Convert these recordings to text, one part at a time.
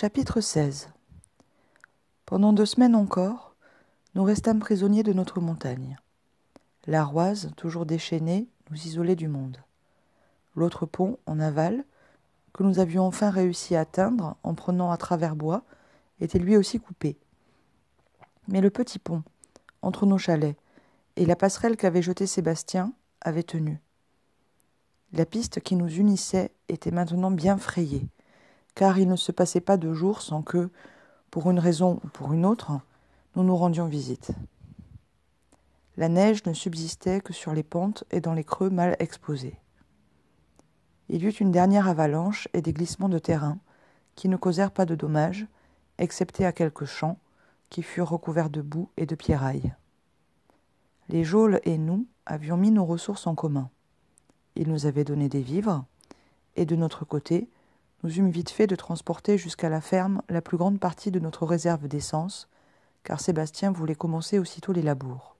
Chapitre 16 Pendant deux semaines encore, nous restâmes prisonniers de notre montagne. La Roise, toujours déchaînée, nous isolait du monde. L'autre pont, en aval, que nous avions enfin réussi à atteindre en prenant à travers bois, était lui aussi coupé. Mais le petit pont, entre nos chalets, et la passerelle qu'avait jetée Sébastien, avait tenu. La piste qui nous unissait était maintenant bien frayée car il ne se passait pas de jour sans que, pour une raison ou pour une autre, nous nous rendions visite. La neige ne subsistait que sur les pentes et dans les creux mal exposés. Il y eut une dernière avalanche et des glissements de terrain qui ne causèrent pas de dommages, excepté à quelques champs qui furent recouverts de boue et de pierrailles. Les geôles et nous avions mis nos ressources en commun. Ils nous avaient donné des vivres, et de notre côté, nous eûmes vite fait de transporter jusqu'à la ferme la plus grande partie de notre réserve d'essence, car Sébastien voulait commencer aussitôt les labours.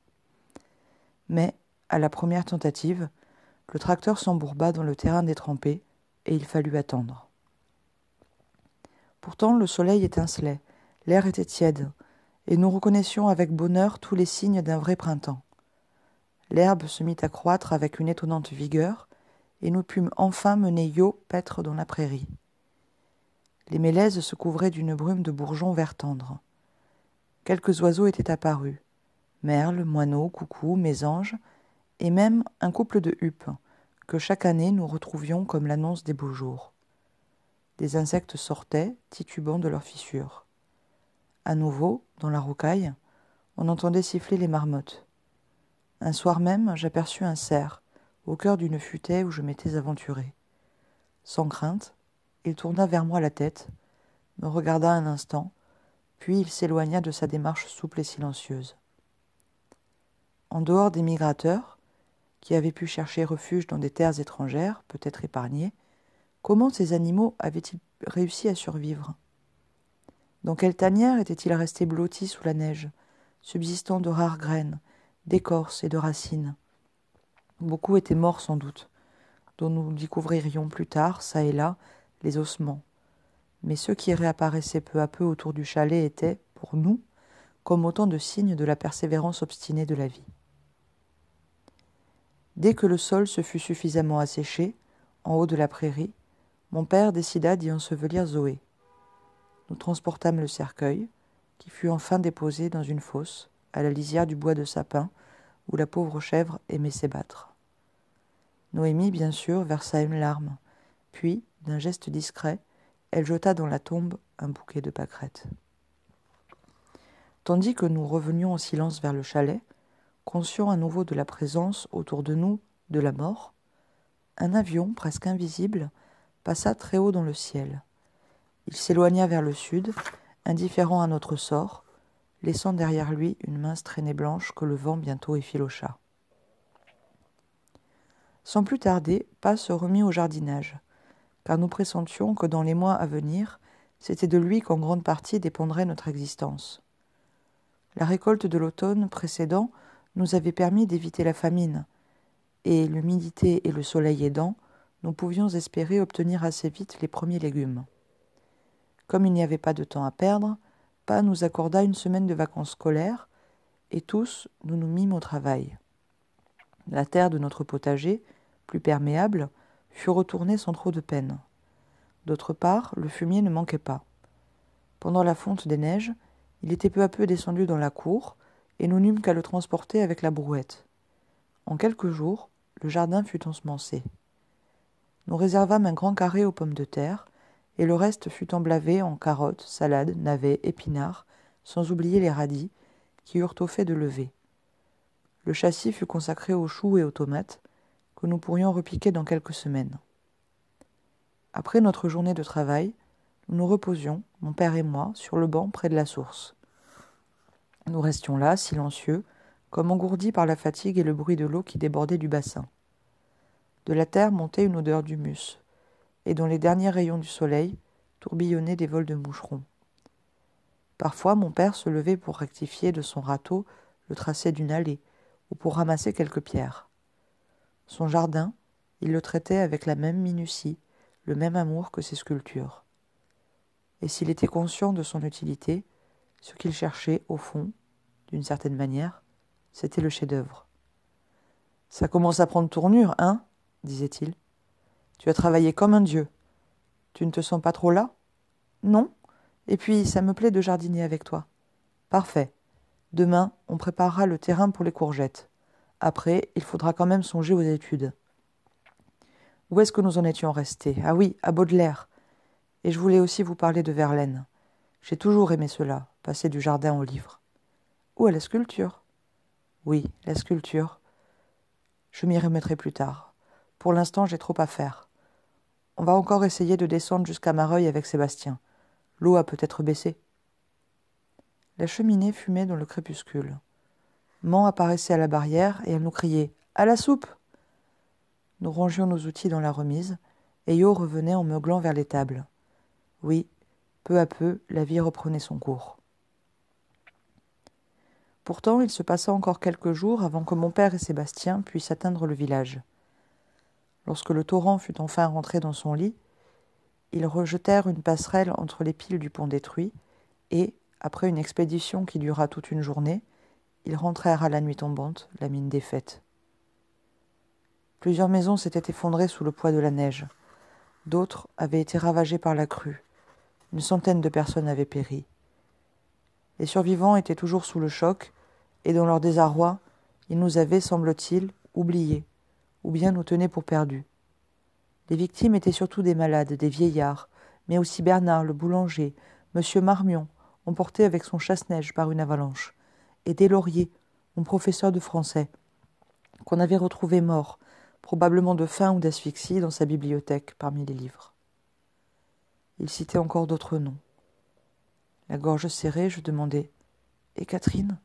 Mais, à la première tentative, le tracteur s'embourba dans le terrain détrempé, et il fallut attendre. Pourtant le soleil étincelait, l'air était tiède, et nous reconnaissions avec bonheur tous les signes d'un vrai printemps. L'herbe se mit à croître avec une étonnante vigueur, et nous pûmes enfin mener Yo paître dans la prairie les mélèzes se couvraient d'une brume de bourgeons vert tendre. Quelques oiseaux étaient apparus merles, moineaux, coucous, mésanges, et même un couple de huppes, que chaque année nous retrouvions comme l'annonce des beaux jours. Des insectes sortaient, titubant de leurs fissures. À nouveau, dans la rocaille, on entendait siffler les marmottes. Un soir même, j'aperçus un cerf, au cœur d'une futaie où je m'étais aventuré. Sans crainte, il tourna vers moi la tête, me regarda un instant, puis il s'éloigna de sa démarche souple et silencieuse. En dehors des migrateurs, qui avaient pu chercher refuge dans des terres étrangères, peut-être épargnées, comment ces animaux avaient-ils réussi à survivre Dans quelle tanière étaient-ils restés blottis sous la neige, subsistant de rares graines, d'écorces et de racines Beaucoup étaient morts sans doute, dont nous découvririons plus tard, çà et là, les ossements. Mais ceux qui réapparaissaient peu à peu autour du chalet étaient, pour nous, comme autant de signes de la persévérance obstinée de la vie. Dès que le sol se fut suffisamment asséché, en haut de la prairie, mon père décida d'y ensevelir Zoé. Nous transportâmes le cercueil, qui fut enfin déposé dans une fosse, à la lisière du bois de sapin, où la pauvre chèvre aimait s'ébattre. Noémie, bien sûr, versa une larme, puis, d'un geste discret, elle jeta dans la tombe un bouquet de pâquerettes. Tandis que nous revenions en silence vers le chalet, conscients à nouveau de la présence autour de nous de la mort, un avion presque invisible passa très haut dans le ciel. Il s'éloigna vers le sud, indifférent à notre sort, laissant derrière lui une mince traînée blanche que le vent bientôt effilocha. Sans plus tarder, pas se remit au jardinage car nous pressentions que dans les mois à venir, c'était de lui qu'en grande partie dépendrait notre existence. La récolte de l'automne précédent nous avait permis d'éviter la famine, et l'humidité et le soleil aidant, nous pouvions espérer obtenir assez vite les premiers légumes. Comme il n'y avait pas de temps à perdre, Pa nous accorda une semaine de vacances scolaires, et tous nous nous mîmes au travail. La terre de notre potager, plus perméable, fut retourné sans trop de peine. D'autre part, le fumier ne manquait pas. Pendant la fonte des neiges, il était peu à peu descendu dans la cour, et nous n'eûmes qu'à le transporter avec la brouette. En quelques jours, le jardin fut ensemencé. Nous réservâmes un grand carré aux pommes de terre, et le reste fut emblavé en carottes, salades, navets, épinards, sans oublier les radis, qui eurent au fait de lever. Le châssis fut consacré aux choux et aux tomates, que nous pourrions repiquer dans quelques semaines. Après notre journée de travail, nous nous reposions, mon père et moi, sur le banc près de la source. Nous restions là, silencieux, comme engourdis par la fatigue et le bruit de l'eau qui débordait du bassin. De la terre montait une odeur d'humus, et dans les derniers rayons du soleil tourbillonnaient des vols de moucherons. Parfois mon père se levait pour rectifier de son râteau le tracé d'une allée, ou pour ramasser quelques pierres. Son jardin, il le traitait avec la même minutie, le même amour que ses sculptures. Et s'il était conscient de son utilité, ce qu'il cherchait, au fond, d'une certaine manière, c'était le chef-d'œuvre. Ça commence à prendre tournure, hein disait-il. Tu as travaillé comme un dieu. Tu ne te sens pas trop là Non Et puis, ça me plaît de jardiner avec toi. Parfait. Demain, on préparera le terrain pour les courgettes. Après, il faudra quand même songer aux études. Où est-ce que nous en étions restés Ah oui, à Baudelaire. Et je voulais aussi vous parler de Verlaine. J'ai toujours aimé cela, passer du jardin au livre. Ou à la sculpture. Oui, la sculpture. Je m'y remettrai plus tard. Pour l'instant, j'ai trop à faire. On va encore essayer de descendre jusqu'à Mareuil avec Sébastien. L'eau a peut-être baissé. La cheminée fumait dans le crépuscule. Mans apparaissait à la barrière et elle nous criait À la soupe Nous rangions nos outils dans la remise et Yo revenait en meuglant vers les tables. Oui, peu à peu, la vie reprenait son cours. Pourtant, il se passa encore quelques jours avant que mon père et Sébastien puissent atteindre le village. Lorsque le torrent fut enfin rentré dans son lit, ils rejetèrent une passerelle entre les piles du pont détruit et, après une expédition qui dura toute une journée, ils rentrèrent à la nuit tombante, la mine défaite. Plusieurs maisons s'étaient effondrées sous le poids de la neige. D'autres avaient été ravagées par la crue. Une centaine de personnes avaient péri. Les survivants étaient toujours sous le choc, et dans leur désarroi, ils nous avaient, semble-t-il, oubliés, ou bien nous tenaient pour perdus. Les victimes étaient surtout des malades, des vieillards, mais aussi Bernard le boulanger, Monsieur Marmion, emporté avec son chasse-neige par une avalanche et lauriers, mon professeur de français, qu'on avait retrouvé mort, probablement de faim ou d'asphyxie, dans sa bibliothèque parmi les livres. Il citait encore d'autres noms. La gorge serrée, je demandai Et Catherine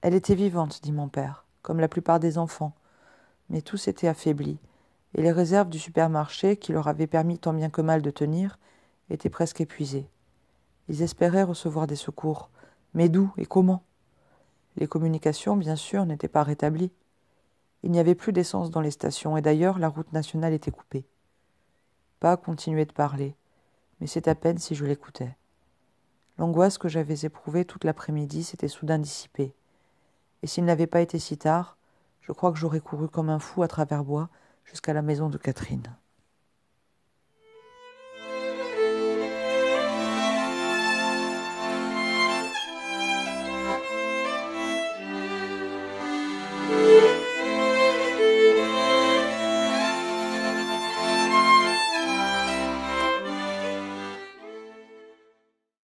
Elle était vivante, dit mon père, comme la plupart des enfants, mais tous étaient affaiblis, et les réserves du supermarché, qui leur avaient permis tant bien que mal de tenir, étaient presque épuisées. Ils espéraient recevoir des secours. Mais d'où et comment les communications, bien sûr, n'étaient pas rétablies. Il n'y avait plus d'essence dans les stations, et d'ailleurs la route nationale était coupée. Pas continuait de parler, mais c'est à peine si je l'écoutais. L'angoisse que j'avais éprouvée toute l'après-midi s'était soudain dissipée, et s'il n'avait pas été si tard, je crois que j'aurais couru comme un fou à travers bois jusqu'à la maison de Catherine.